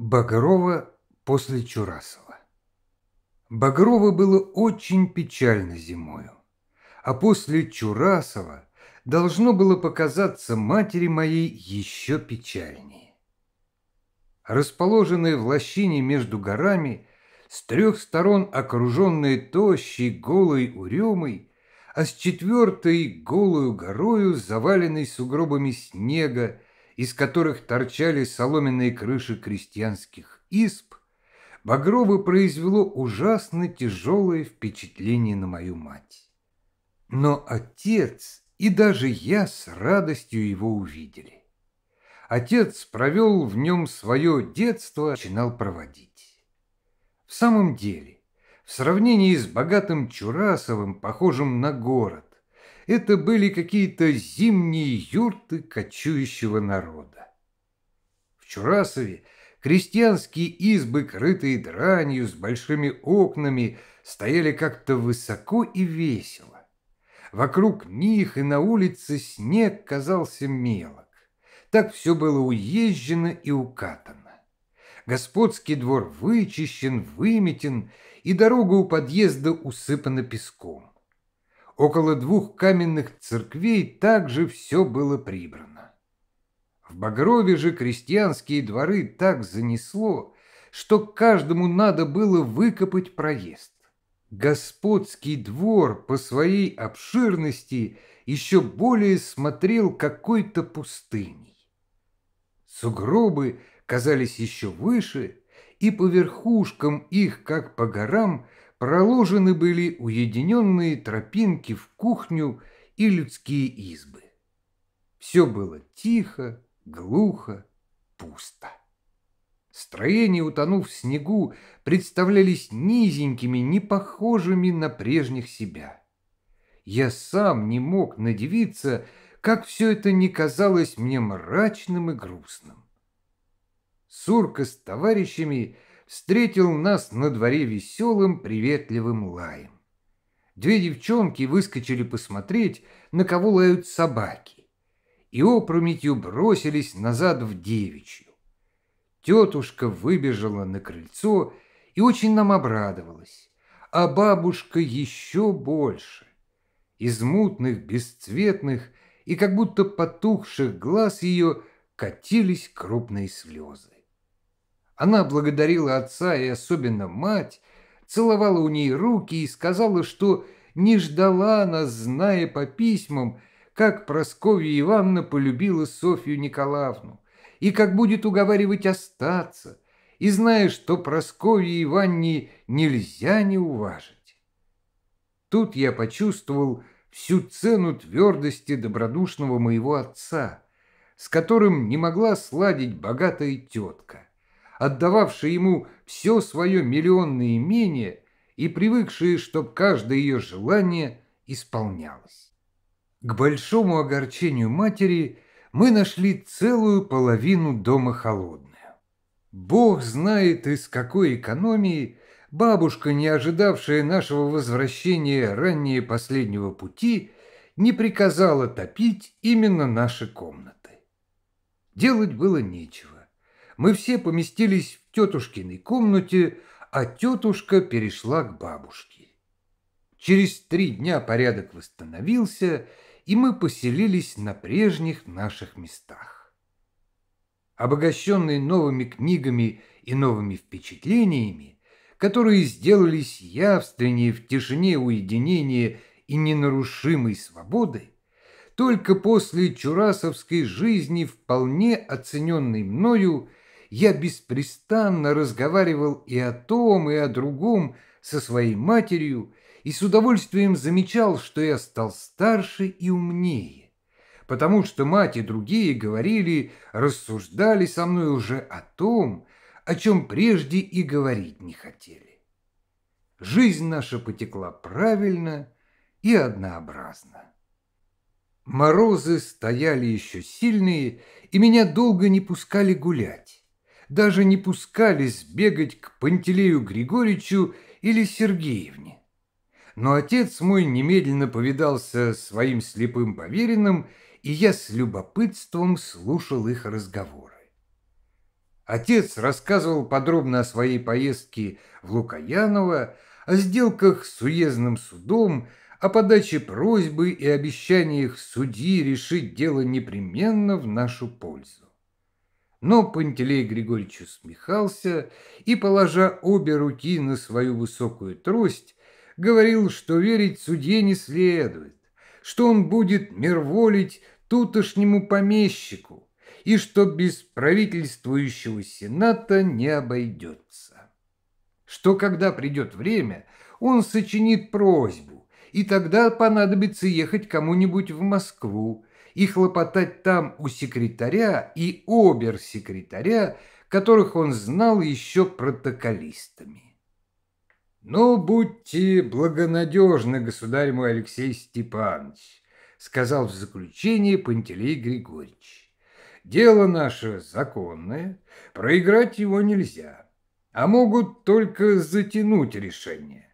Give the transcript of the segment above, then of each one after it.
Багрова после Чурасова. Багрова было очень печально зимою, а после Чурасова должно было показаться матери моей еще печальнее. Расположенные в лощине между горами, с трех сторон окруженные тощей голой уремой, а с четвертой голую горою, заваленной сугробами снега, из которых торчали соломенные крыши крестьянских исп, Багровы произвело ужасно тяжелое впечатление на мою мать. Но отец и даже я с радостью его увидели. Отец провел в нем свое детство, начинал проводить. В самом деле, в сравнении с богатым Чурасовым, похожим на город, это были какие-то зимние юрты кочующего народа. В Чурасове крестьянские избы, крытые дранью, с большими окнами, стояли как-то высоко и весело. Вокруг них и на улице снег казался мелок. Так все было уезжено и укатано. Господский двор вычищен, выметен, и дорога у подъезда усыпана песком около двух каменных церквей также все было прибрано. В Багрове же крестьянские дворы так занесло, что каждому надо было выкопать проезд. Господский двор по своей обширности еще более смотрел какой-то пустыней. Сугробы казались еще выше, и по верхушкам их, как по горам, проложены были уединенные тропинки в кухню и людские избы. Все было тихо, глухо, пусто. Строения, утонув в снегу, представлялись низенькими, не похожими на прежних себя. Я сам не мог надевиться, как все это не казалось мне мрачным и грустным. Сурка с товарищами – встретил нас на дворе веселым приветливым лаем. Две девчонки выскочили посмотреть, на кого лают собаки, и опрометью бросились назад в девичью. Тетушка выбежала на крыльцо и очень нам обрадовалась, а бабушка еще больше. Из мутных, бесцветных и как будто потухших глаз ее катились крупные слезы. Она благодарила отца и особенно мать, целовала у ней руки и сказала, что не ждала она, зная по письмам, как Прасковья Ивановна полюбила Софью Николаевну, и как будет уговаривать остаться, и зная, что Прасковье Ивановне нельзя не уважить. Тут я почувствовал всю цену твердости добродушного моего отца, с которым не могла сладить богатая тетка отдававшая ему все свое миллионное имение и привыкшая, чтоб каждое ее желание исполнялось. К большому огорчению матери мы нашли целую половину дома холодную. Бог знает, из какой экономии бабушка, не ожидавшая нашего возвращения ранее последнего пути, не приказала топить именно наши комнаты. Делать было нечего мы все поместились в тетушкиной комнате, а тетушка перешла к бабушке. Через три дня порядок восстановился, и мы поселились на прежних наших местах. Обогащенные новыми книгами и новыми впечатлениями, которые сделались явственнее в тишине уединения и ненарушимой свободы, только после чурасовской жизни, вполне оцененной мною, я беспрестанно разговаривал и о том, и о другом со своей матерью, и с удовольствием замечал, что я стал старше и умнее, потому что мать и другие говорили, рассуждали со мной уже о том, о чем прежде и говорить не хотели. Жизнь наша потекла правильно и однообразно. Морозы стояли еще сильные, и меня долго не пускали гулять даже не пускались бегать к Пантелею Григорьевичу или Сергеевне. Но отец мой немедленно повидался своим слепым поверенным, и я с любопытством слушал их разговоры. Отец рассказывал подробно о своей поездке в Лукаяново, о сделках с уездным судом, о подаче просьбы и обещаниях судьи решить дело непременно в нашу пользу. Но Пантелей Григорьевич усмехался и, положа обе руки на свою высокую трость, говорил, что верить судье не следует, что он будет мирволить тутошнему помещику и что без правительствующего сената не обойдется. Что когда придет время, он сочинит просьбу, и тогда понадобится ехать кому-нибудь в Москву, и хлопотать там у секретаря и обер-секретаря, которых он знал еще протоколистами. «Ну, будьте благонадежны, государь мой Алексей Степанович», — сказал в заключение Пантелей Григорьевич. «Дело наше законное, проиграть его нельзя, а могут только затянуть решение».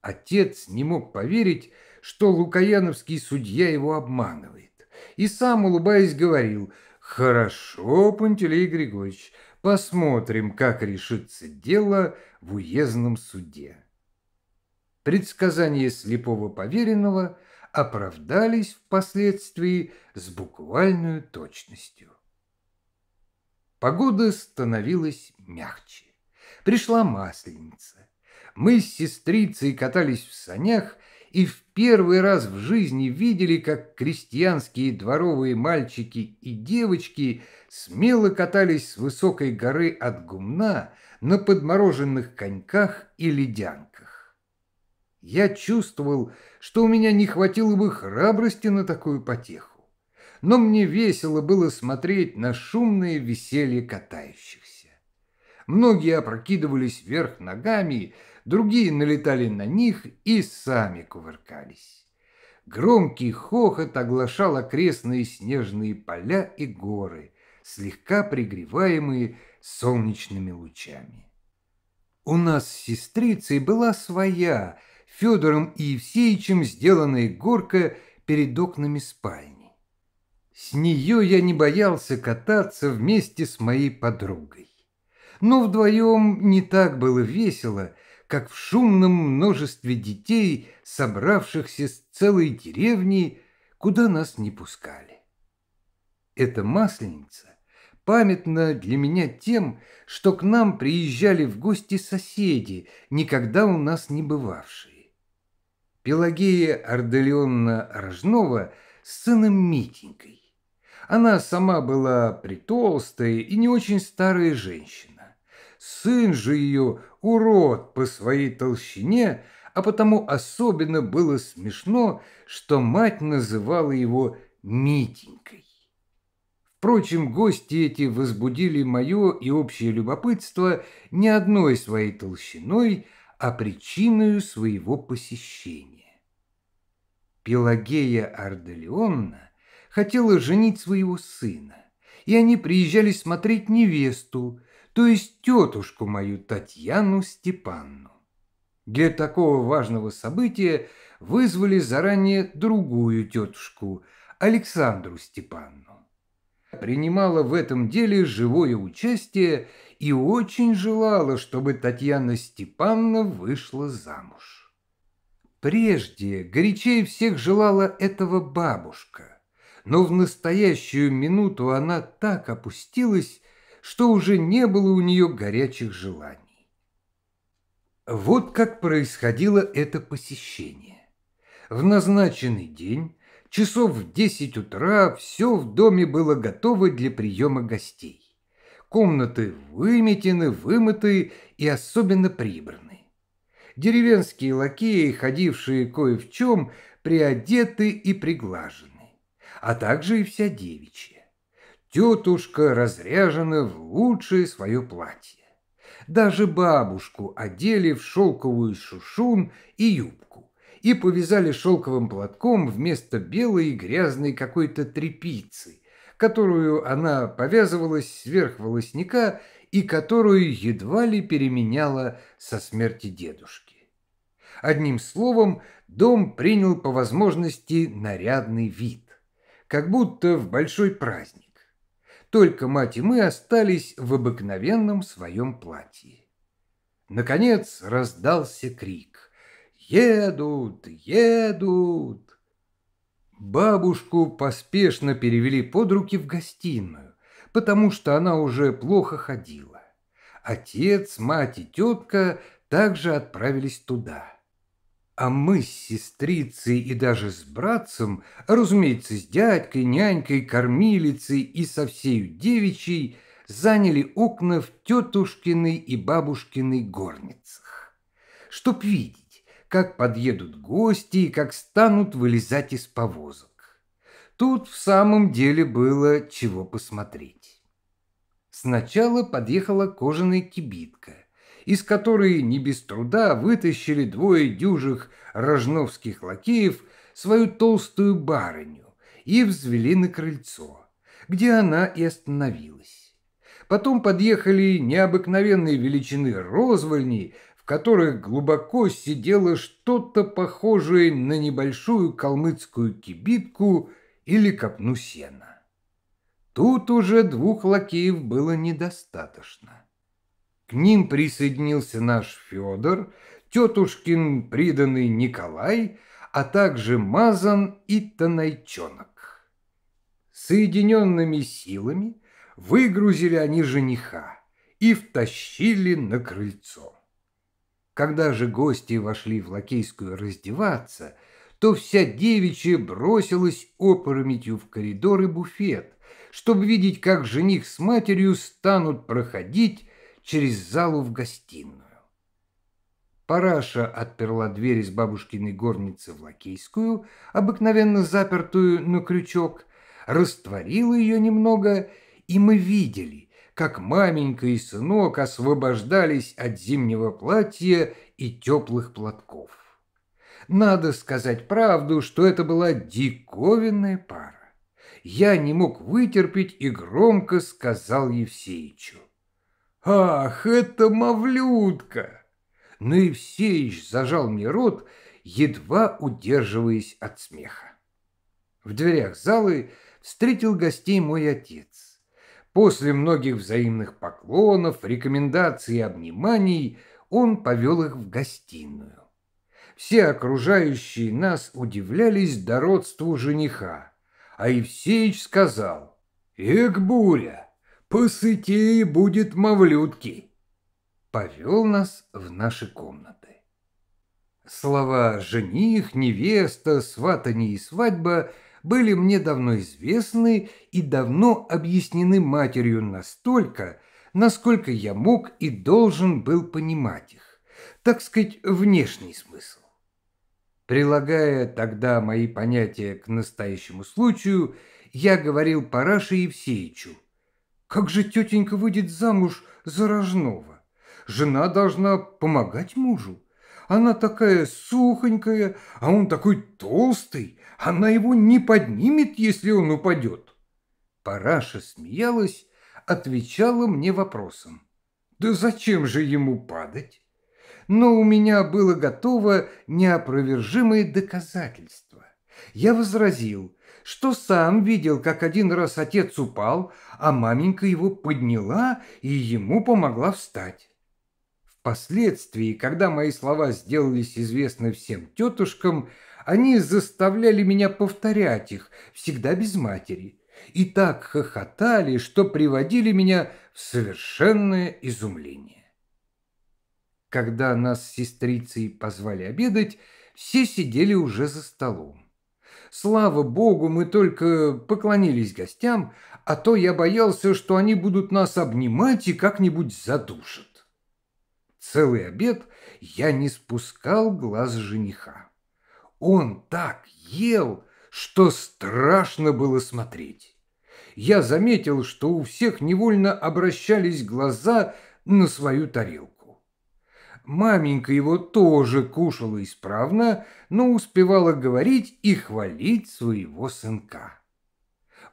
Отец не мог поверить, что лукаяновский судья его обманывает и сам, улыбаясь, говорил «Хорошо, Пантелей Григорьевич, посмотрим, как решится дело в уездном суде». Предсказания слепого поверенного оправдались впоследствии с буквальной точностью. Погода становилась мягче. Пришла масленица. Мы с сестрицей катались в санях – и в первый раз в жизни видели, как крестьянские дворовые мальчики и девочки смело катались с высокой горы от гумна на подмороженных коньках и ледянках. Я чувствовал, что у меня не хватило бы храбрости на такую потеху, но мне весело было смотреть на шумное веселье катающихся. Многие опрокидывались вверх ногами, другие налетали на них и сами кувыркались. Громкий хохот оглашал окрестные снежные поля и горы, слегка пригреваемые солнечными лучами. У нас с сестрицей была своя, Федором и Евсеичем сделанная горка перед окнами спальни. С нее я не боялся кататься вместе с моей подругой. Но вдвоем не так было весело – как в шумном множестве детей, собравшихся с целой деревни, куда нас не пускали. Эта масленица памятна для меня тем, что к нам приезжали в гости соседи, никогда у нас не бывавшие. Пелагея Арделеонна Рожнова с сыном Митенькой. Она сама была притолстая и не очень старая женщина. Сын же ее урод по своей толщине, а потому особенно было смешно, что мать называла его Митенькой. Впрочем, гости эти возбудили мое и общее любопытство не одной своей толщиной, а причиной своего посещения. Пелагея Арделеонна хотела женить своего сына, и они приезжали смотреть невесту, то есть тетушку мою Татьяну Степанну. Для такого важного события вызвали заранее другую тетушку, Александру Степанну. Принимала в этом деле живое участие и очень желала, чтобы Татьяна Степанна вышла замуж. Прежде горячее всех желала этого бабушка, но в настоящую минуту она так опустилась, что уже не было у нее горячих желаний. Вот как происходило это посещение. В назначенный день, часов в десять утра, все в доме было готово для приема гостей. Комнаты выметены, вымыты и особенно прибраны. Деревенские лакеи, ходившие кое в чем, приодеты и приглажены, а также и вся девичья. Тетушка разряжена в лучшее свое платье. Даже бабушку одели в шелковую шушун и юбку и повязали шелковым платком вместо белой и грязной какой-то трепицы, которую она повязывалась сверх волосника и которую едва ли переменяла со смерти дедушки. Одним словом, дом принял по возможности нарядный вид, как будто в большой праздник. Только мать и мы остались в обыкновенном своем платье. Наконец раздался крик. «Едут! Едут!» Бабушку поспешно перевели под руки в гостиную, потому что она уже плохо ходила. Отец, мать и тетка также отправились туда. А мы с сестрицей и даже с братцем, разумеется, с дядькой, нянькой, кормилицей и со всей девичьей, заняли окна в тетушкиной и бабушкиной горницах, чтоб видеть, как подъедут гости и как станут вылезать из повозок. Тут в самом деле было чего посмотреть. Сначала подъехала кожаная кибитка, из которой не без труда вытащили двое дюжих рожновских лакеев свою толстую барыню и взвели на крыльцо, где она и остановилась. Потом подъехали необыкновенные величины розвольни, в которых глубоко сидело что-то похожее на небольшую калмыцкую кибитку или копну сена. Тут уже двух лакеев было недостаточно. К ним присоединился наш Федор, тетушкин приданный Николай, а также Мазан и Танайчонок. Соединенными силами выгрузили они жениха и втащили на крыльцо. Когда же гости вошли в лакейскую раздеваться, то вся девичья бросилась опрометью в коридор и буфет, чтобы видеть, как жених с матерью станут проходить через залу в гостиную. Параша отперла дверь из бабушкиной горницы в лакейскую, обыкновенно запертую на крючок, растворила ее немного, и мы видели, как маменька и сынок освобождались от зимнего платья и теплых платков. Надо сказать правду, что это была диковинная пара. Я не мог вытерпеть и громко сказал Евсеичу. «Ах, это мавлютка!» Наевсеич ну зажал мне рот, едва удерживаясь от смеха. В дверях залы встретил гостей мой отец. После многих взаимных поклонов, рекомендаций и обниманий он повел их в гостиную. Все окружающие нас удивлялись дородству жениха, а Евсеич сказал «Эк, буря!» посытее будет мавлютки!» Повел нас в наши комнаты. Слова «жених», «невеста», «сватание» и «свадьба» были мне давно известны и давно объяснены матерью настолько, насколько я мог и должен был понимать их, так сказать, внешний смысл. Прилагая тогда мои понятия к настоящему случаю, я говорил Параше Евсеичу – как же тетенька выйдет замуж за Рожного? Жена должна помогать мужу. Она такая сухонькая, а он такой толстый. Она его не поднимет, если он упадет. Параша смеялась, отвечала мне вопросом. Да зачем же ему падать? Но у меня было готово неопровержимое доказательство. Я возразил – что сам видел, как один раз отец упал, а маменька его подняла и ему помогла встать. Впоследствии, когда мои слова сделались известны всем тетушкам, они заставляли меня повторять их, всегда без матери, и так хохотали, что приводили меня в совершенное изумление. Когда нас с сестрицей позвали обедать, все сидели уже за столом. Слава богу, мы только поклонились гостям, а то я боялся, что они будут нас обнимать и как-нибудь задушат. Целый обед я не спускал глаз жениха. Он так ел, что страшно было смотреть. Я заметил, что у всех невольно обращались глаза на свою тарелку. Маменька его тоже кушала исправно, но успевала говорить и хвалить своего сынка.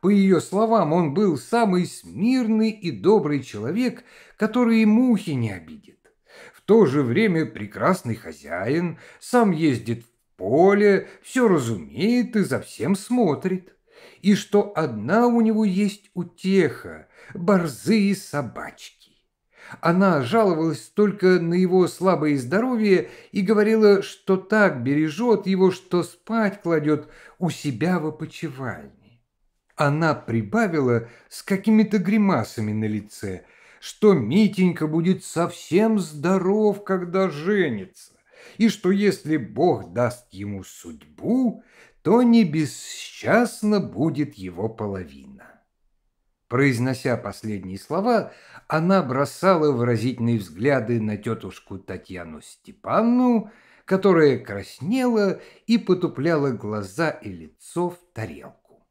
По ее словам, он был самый смирный и добрый человек, который и мухи не обидит. В то же время прекрасный хозяин, сам ездит в поле, все разумеет и за всем смотрит. И что одна у него есть утеха – борзые собачки. Она жаловалась только на его слабое здоровье и говорила, что так бережет его, что спать кладет у себя в опочивальне. Она прибавила с какими-то гримасами на лице, что Митенька будет совсем здоров, когда женится, и что если Бог даст ему судьбу, то не будет его половина. Произнося последние слова, она бросала выразительные взгляды на тетушку Татьяну Степанну, которая краснела и потупляла глаза и лицо в тарелку.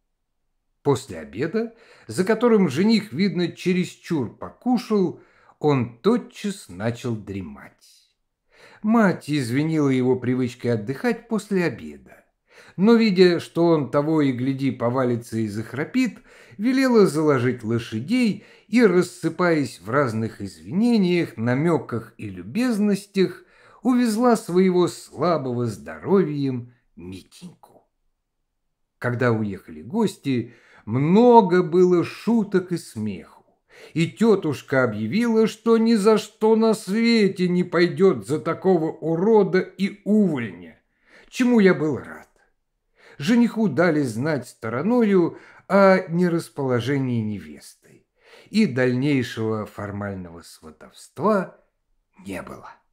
После обеда, за которым жених, видно, чересчур покушал, он тотчас начал дремать. Мать извинила его привычкой отдыхать после обеда но, видя, что он того и гляди повалится и захрапит, велела заложить лошадей и, рассыпаясь в разных извинениях, намеках и любезностях, увезла своего слабого здоровьем Митеньку. Когда уехали гости, много было шуток и смеху, и тетушка объявила, что ни за что на свете не пойдет за такого урода и увольня, чему я был рад жениху дали знать стороною о нерасположении невесты, и дальнейшего формального сватовства не было.